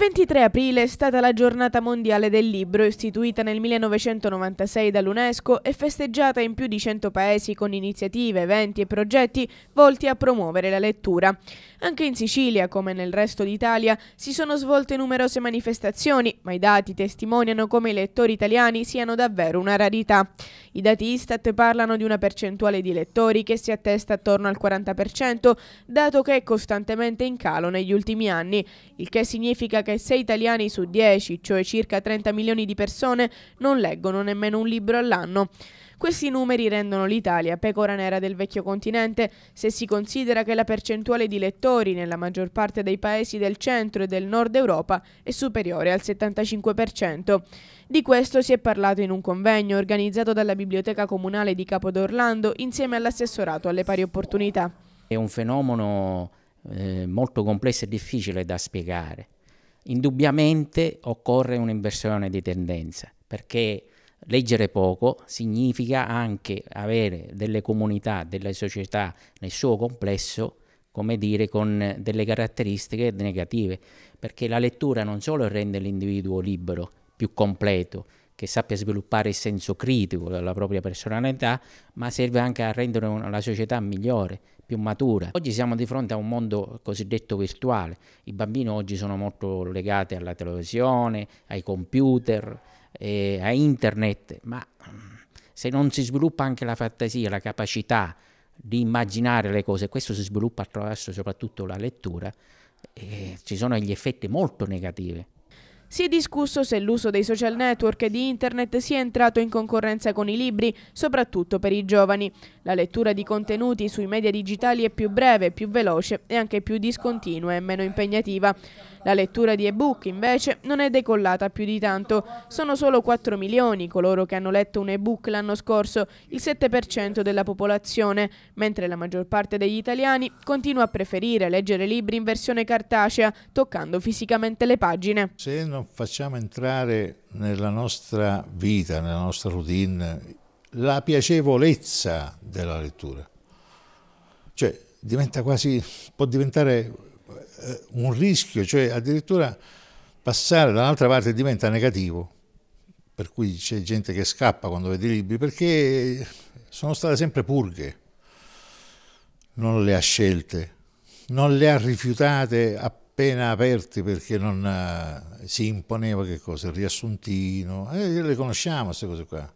23 aprile è stata la giornata mondiale del libro istituita nel 1996 dall'UNESCO e festeggiata in più di 100 paesi con iniziative, eventi e progetti volti a promuovere la lettura. Anche in Sicilia, come nel resto d'Italia, si sono svolte numerose manifestazioni, ma i dati testimoniano come i lettori italiani siano davvero una rarità. I dati Istat parlano di una percentuale di lettori che si attesta attorno al 40%, dato che è costantemente in calo negli ultimi anni, il che significa che 6 italiani su 10, cioè circa 30 milioni di persone, non leggono nemmeno un libro all'anno. Questi numeri rendono l'Italia pecora nera del vecchio continente se si considera che la percentuale di lettori nella maggior parte dei paesi del centro e del nord Europa è superiore al 75%. Di questo si è parlato in un convegno organizzato dalla Biblioteca Comunale di Capodorlando insieme all'assessorato alle pari opportunità. È un fenomeno eh, molto complesso e difficile da spiegare. Indubbiamente occorre un'inversione di tendenza perché Leggere poco significa anche avere delle comunità, delle società nel suo complesso, come dire, con delle caratteristiche negative, perché la lettura non solo rende l'individuo libero, più completo, che sappia sviluppare il senso critico della propria personalità, ma serve anche a rendere una, la società migliore, più matura. Oggi siamo di fronte a un mondo cosiddetto virtuale, i bambini oggi sono molto legati alla televisione, ai computer, eh, a internet, ma mm, se non si sviluppa anche la fantasia, la capacità di immaginare le cose, questo si sviluppa attraverso soprattutto la lettura, eh, ci sono degli effetti molto negativi. Si è discusso se l'uso dei social network e di internet sia entrato in concorrenza con i libri, soprattutto per i giovani. La lettura di contenuti sui media digitali è più breve, più veloce e anche più discontinua e meno impegnativa. La lettura di ebook invece non è decollata più di tanto. Sono solo 4 milioni coloro che hanno letto un ebook l'anno scorso, il 7% della popolazione, mentre la maggior parte degli italiani continua a preferire leggere libri in versione cartacea, toccando fisicamente le pagine. Se non facciamo entrare nella nostra vita, nella nostra routine, la piacevolezza della lettura. Cioè, diventa quasi, può diventare eh, un rischio, cioè addirittura passare dall'altra parte diventa negativo, per cui c'è gente che scappa quando vede i libri, perché sono state sempre purghe, non le ha scelte, non le ha rifiutate appena aperte perché non eh, si imponeva che cosa, il riassuntino, eh, le conosciamo queste cose qua